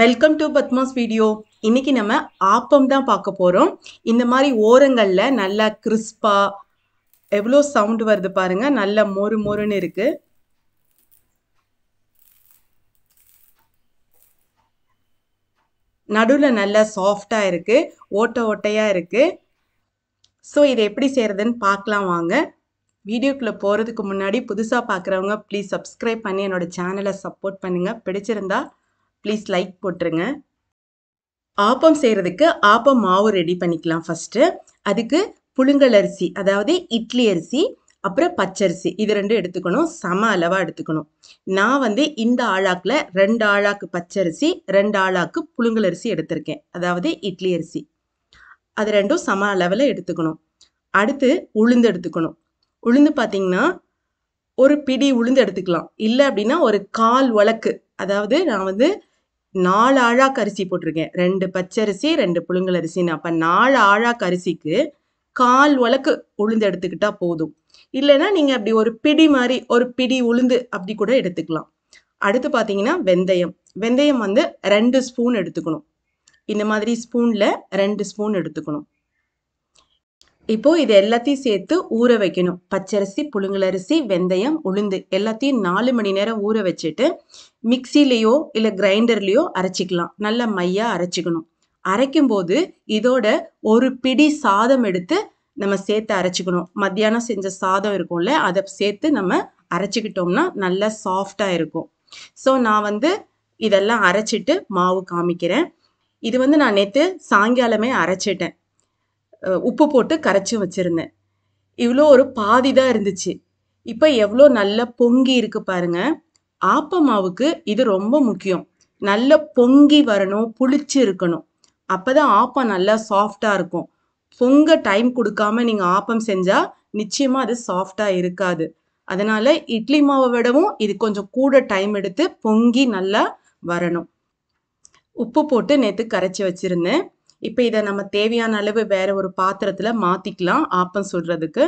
welcome to Padma's video இன்னைக்கு நம்ம ஆப்பம் தான் பார்க்க போகிறோம் இந்த மாதிரி ஓரங்களில் நல்லா கிறிஸ்பா எவ்வளோ சவுண்ட் வருது பாருங்க நல்ல மொறு மொறுன்னு இருக்கு நடுவில் நல்லா சாஃப்டாக இருக்கு ஓட்ட ஓட்டையாக இருக்கு ஸோ இதை எப்படி செய்கிறதுன்னு பார்க்கலாம் வாங்க வீடியோக்குள்ளே போகிறதுக்கு முன்னாடி புதுசாக பார்க்குறவங்க ப்ளீஸ் சப்ஸ்கிரைப் பண்ணி என்னோட சேனலை சப்போர்ட் பண்ணுங்கள் பிடிச்சிருந்தா ப்ளீஸ் லைக் போட்டுருங்க ஆப்பம் செய்கிறதுக்கு ஆப்பம் மாவு ரெடி பண்ணிக்கலாம் ஃபஸ்ட்டு அதுக்கு புழுங்கல் அரிசி அதாவது இட்லி அரிசி அப்புறம் பச்சரிசி இது ரெண்டும் எடுத்துக்கணும் சம அளவாக எடுத்துக்கணும் நான் வந்து இந்த ஆழாக்கில் ரெண்டு ஆழாக்கு பச்சரிசி ரெண்டு ஆழாக்கு புழுங்கல் அரிசி எடுத்திருக்கேன் அதாவது இட்லி அரிசி அது ரெண்டும் சம அளவில் எடுத்துக்கணும் அடுத்து உளுந்து எடுத்துக்கணும் உளுந்து பார்த்தீங்கன்னா ஒரு பிடி உளுந்து எடுத்துக்கலாம் இல்லை அப்படின்னா ஒரு கால் உலக்கு அதாவது நான் வந்து நாலு ஆழாக்கு அரிசி போட்டிருக்கேன் ரெண்டு பச்சரிசி ரெண்டு புழுங்கல் அரிசின்னு அப்போ நாலு ஆழாக்கு அரிசிக்கு கால் உலக்கு உளுந்து எடுத்துக்கிட்டா போதும் இல்லைன்னா நீங்கள் அப்படி ஒரு பிடி மாதிரி ஒரு பிடி உளுந்து அப்படி கூட எடுத்துக்கலாம் அடுத்து பார்த்தீங்கன்னா வெந்தயம் வெந்தயம் வந்து ரெண்டு ஸ்பூன் எடுத்துக்கணும் இந்த மாதிரி ஸ்பூனில் ரெண்டு ஸ்பூன் எடுத்துக்கணும் இப்போ இது எல்லாத்தையும் சேர்த்து ஊற வைக்கணும் பச்சரிசி புழுங்கலரிசி வெந்தயம் உளுந்து எல்லாத்தையும் நாலு மணி நேரம் ஊற வச்சுட்டு மிக்சிலேயோ இல்லை கிரைண்டர்லேயோ அரைச்சிக்கலாம் நல்ல மையாக அரைச்சிக்கணும் அரைக்கும் போது இதோட ஒரு பிடி சாதம் எடுத்து நம்ம சேர்த்து அரைச்சிக்கணும் மத்தியானம் செஞ்ச சாதம் இருக்கும்ல அதை சேர்த்து நம்ம அரைச்சிக்கிட்டோம்னா நல்லா சாஃப்டாக இருக்கும் ஸோ நான் வந்து இதெல்லாம் அரைச்சிட்டு மாவு காமிக்கிறேன் இது வந்து நான் நேற்று சாயங்காலமே அரைச்சிட்டேன் உப்பு போட்டு கரைச்சி வச்சுருந்தேன் இவ்வளோ ஒரு பாதி தான் இருந்துச்சு இப்போ எவ்வளோ நல்லா பொங்கி இருக்கு பாருங்க ஆப்ப மாவுக்கு இது ரொம்ப முக்கியம் நல்ல பொங்கி வரணும் புளிச்சு இருக்கணும் அப்போ தான் ஆப்பம் நல்லா சாஃப்டாக இருக்கும் பொங்க டைம் கொடுக்காம நீங்கள் ஆப்பம் செஞ்சால் நிச்சயமாக அது சாஃப்டாக இருக்காது அதனால இட்லி மாவை விடவும் இது கொஞ்சம் கூட டைம் எடுத்து பொங்கி நல்லா வரணும் உப்பு போட்டு நேற்று கரைச்சி வச்சுருந்தேன் இப்போ இதை நம்ம தேவையான அளவு வேற ஒரு பாத்திரத்தில் மாற்றிக்கலாம் ஆப்பம் சுடுறதுக்கு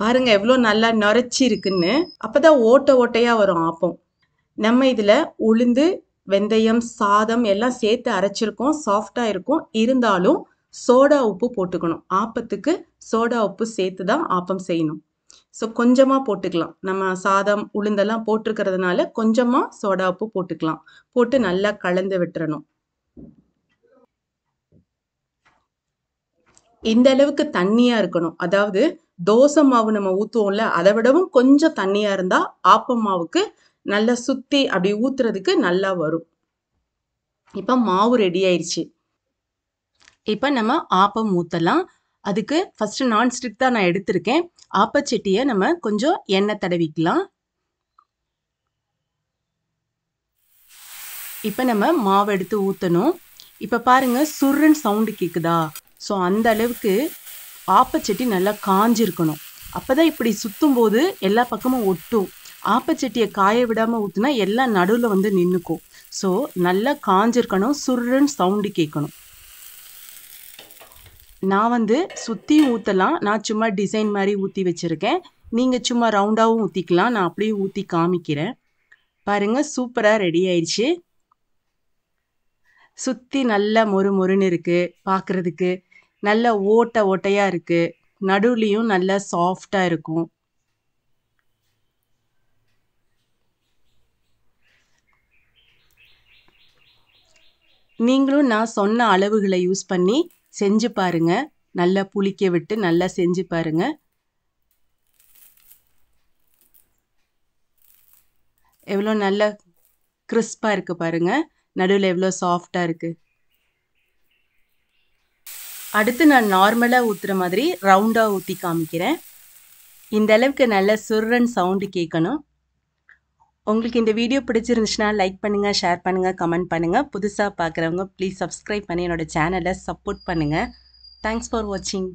பாருங்க எவ்வளோ நல்லா நுரைச்சி இருக்குன்னு தான் ஓட்டை ஓட்டையாக வரும் ஆப்பம் நம்ம இதில் உளுந்து வெந்தயம் சாதம் எல்லாம் சேர்த்து அரைச்சிருக்கோம் சாஃப்டாக இருக்கும் இருந்தாலும் சோடா உப்பு போட்டுக்கணும் ஆப்பத்துக்கு சோடா உப்பு சேர்த்து தான் ஆப்பம் செய்யணும் ஸோ கொஞ்சமாக போட்டுக்கலாம் நம்ம சாதம் உளுந்தெல்லாம் போட்டிருக்கிறதுனால கொஞ்சமாக சோடா உப்பு போட்டுக்கலாம் போட்டு நல்லா கலந்து விட்டுறணும் இந்த அளவுக்கு தண்ணியா இருக்கணும் அதாவது தோசை மாவு நம்ம ஊற்றுவோம்ல அதை விடவும் கொஞ்சம் தண்ணியா இருந்தா ஆப்பம் மாவுக்கு நல்லா சுத்தி அப்படி ஊத்துறதுக்கு நல்லா வரும் இப்ப மாவு ரெடி ஆயிடுச்சு இப்ப நம்ம ஆப்பம் ஊத்தலாம் அதுக்கு ஃபர்ஸ்ட் ஸ்டிக் தான் நான் எடுத்திருக்கேன் ஆப்பச்சட்டியை நம்ம கொஞ்சம் எண்ணெய் தடவிக்கலாம் இப்போ நம்ம மாவு எடுத்து ஊற்றணும் இப்போ பாருங்கள் சுருன்னு சவுண்டு கேட்குதா ஸோ அந்த அளவுக்கு ஆப்பச்சட்டி நல்லா காஞ்சிருக்கணும் அப்போ தான் இப்படி சுற்றும் போது எல்லா பக்கமும் ஒட்டும் ஆப்பச்சட்டியை காய விடாமல் ஊற்றுனா எல்லாம் நடுவில் வந்து நின்றுக்கும் ஸோ நல்லா காஞ்சிருக்கணும் சுருன்னு சவுண்டு கேட்கணும் நான் வந்து சுற்றி ஊற்றலாம் நான் சும்மா டிசைன் மாதிரி ஊற்றி வச்சுருக்கேன் நீங்கள் சும்மா ரவுண்டாகவும் ஊற்றிக்கலாம் நான் அப்படியே ஊற்றி காமிக்கிறேன் பாருங்கள் சூப்பராக ரெடி ஆயிடுச்சு சுற்றி நல்லா மொறு மொறுன்னு இருக்குது பார்க்குறதுக்கு நல்ல ஓட்டை ஓட்டையாக இருக்குது நடுவுலையும் நல்ல சாஃப்டாக இருக்கும் நீங்களும் நான் சொன்ன அளவுகளை யூஸ் பண்ணி செஞ்சு பாருங்கள் நல்லா புளிக்க விட்டு நல்லா செஞ்சு பாருங்கள் எவ்வளோ நல்ல கிறிஸ்பாக இருக்குது பாருங்கள் நடுவில் எவ்வளோ சாஃப்டாக இருக்குது அடுத்து நான் நார்மலாக ஊற்றுற மாதிரி ரவுண்டாக ஊற்றி காமிக்கிறேன் இந்த அளவுக்கு நல்ல சுர்ரன் சவுண்டு கேட்கணும் உங்களுக்கு இந்த வீடியோ பிடிச்சிருந்துச்சுன்னா லைக் பண்ணுங்கள் ஷேர் பண்ணுங்கள் கமெண்ட் பண்ணுங்கள் புதுசாக பார்க்குறவங்க ப்ளீஸ் சப்ஸ்கிரைப் பண்ணி என்னோடய சேனலை சப்போர்ட் பண்ணுங்கள் தேங்க்ஸ் ஃபார் வாட்சிங்